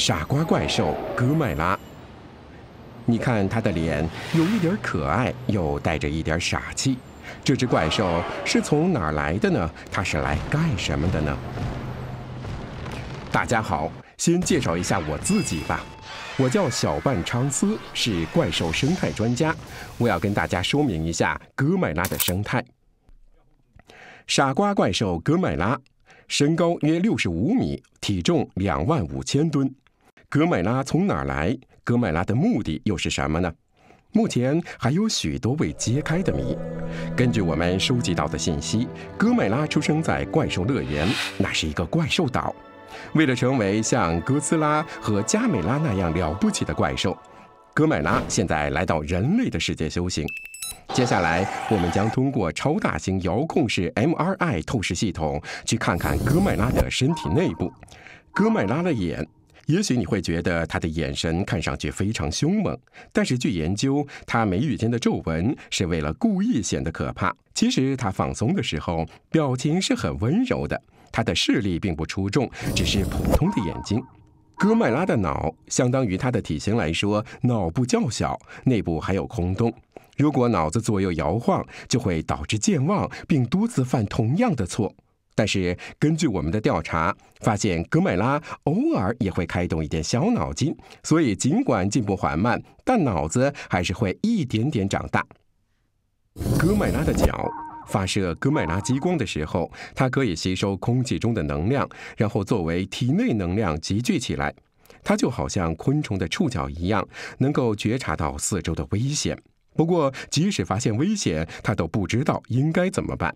傻瓜怪兽哥麦拉，你看它的脸有一点可爱，又带着一点傻气。这只怪兽是从哪儿来的呢？它是来干什么的呢？大家好，先介绍一下我自己吧。我叫小半昌斯，是怪兽生态专家。我要跟大家说明一下哥麦拉的生态。傻瓜怪兽哥麦拉，身高约六十五米，体重两万五千吨。哥麦拉从哪儿来？哥麦拉的目的又是什么呢？目前还有许多未揭开的谜。根据我们收集到的信息，哥麦拉出生在怪兽乐园，那是一个怪兽岛。为了成为像哥斯拉和加美拉那样了不起的怪兽，哥麦拉现在来到人类的世界修行。接下来，我们将通过超大型遥控式 MRI 透视系统去看看哥麦拉的身体内部。哥麦拉的眼。也许你会觉得他的眼神看上去非常凶猛，但是据研究，他眉宇间的皱纹是为了故意显得可怕。其实他放松的时候，表情是很温柔的。他的视力并不出众，只是普通的眼睛。戈麦拉的脑，相当于他的体型来说，脑部较小，内部还有空洞。如果脑子左右摇晃，就会导致健忘，并多次犯同样的错。但是根据我们的调查，发现哥麦拉偶尔也会开动一点小脑筋，所以尽管进步缓慢，但脑子还是会一点点长大。哥麦拉的脚发射哥麦拉激光的时候，它可以吸收空气中的能量，然后作为体内能量集聚起来。它就好像昆虫的触角一样，能够觉察到四周的危险。不过，即使发现危险，它都不知道应该怎么办。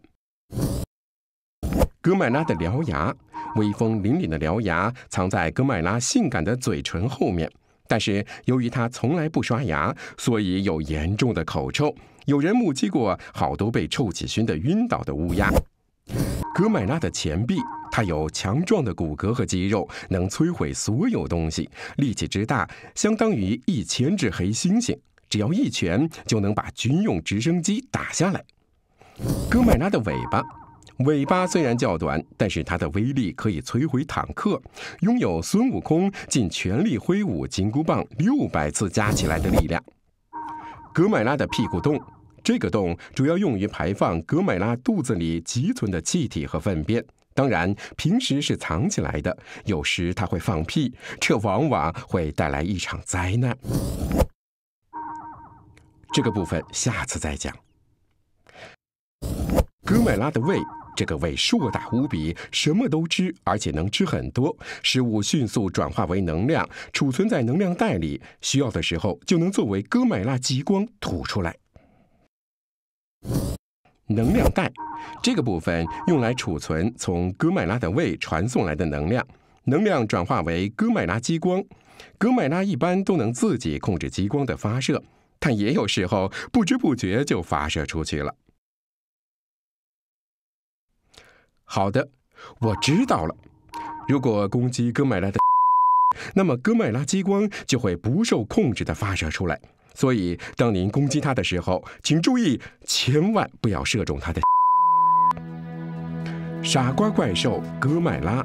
哥麦拉的獠牙，威风凛凛的獠牙藏在哥麦拉性感的嘴唇后面，但是由于他从来不刷牙，所以有严重的口臭。有人目击过好多被臭气熏得晕倒的乌鸦。哥麦拉的前臂，它有强壮的骨骼和肌肉，能摧毁所有东西，力气之大相当于一千只黑猩猩，只要一拳就能把军用直升机打下来。哥麦拉的尾巴。尾巴虽然较短，但是它的威力可以摧毁坦克，拥有孙悟空尽全力挥舞金箍棒六百次加起来的力量。格麦拉的屁股洞，这个洞主要用于排放格麦拉肚子里积存的气体和粪便，当然平时是藏起来的，有时它会放屁，这往往会带来一场灾难。这个部分下次再讲。哥麦拉的胃。这个胃硕大无比，什么都吃，而且能吃很多食物，迅速转化为能量，储存在能量袋里。需要的时候就能作为哥麦拉激光吐出来。能量袋这个部分用来储存从哥麦拉的胃传送来的能量，能量转化为哥麦拉激光。哥麦拉一般都能自己控制激光的发射，但也有时候不知不觉就发射出去了。好的，我知道了。如果攻击哥麦拉的，那么哥麦拉激光就会不受控制地发射出来。所以，当您攻击它的时候，请注意，千万不要射中它的。傻瓜怪兽哥麦拉，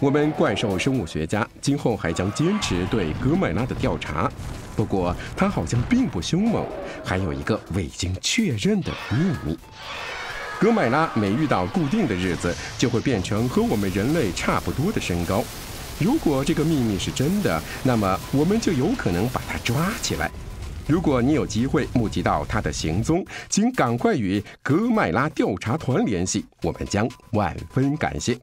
我们怪兽生物学家今后还将坚持对哥麦拉的调查。不过，它好像并不凶猛，还有一个未经确认的秘密。格迈拉每遇到固定的日子，就会变成和我们人类差不多的身高。如果这个秘密是真的，那么我们就有可能把他抓起来。如果你有机会目击到他的行踪，请赶快与格迈拉调查团联系，我们将万分感谢。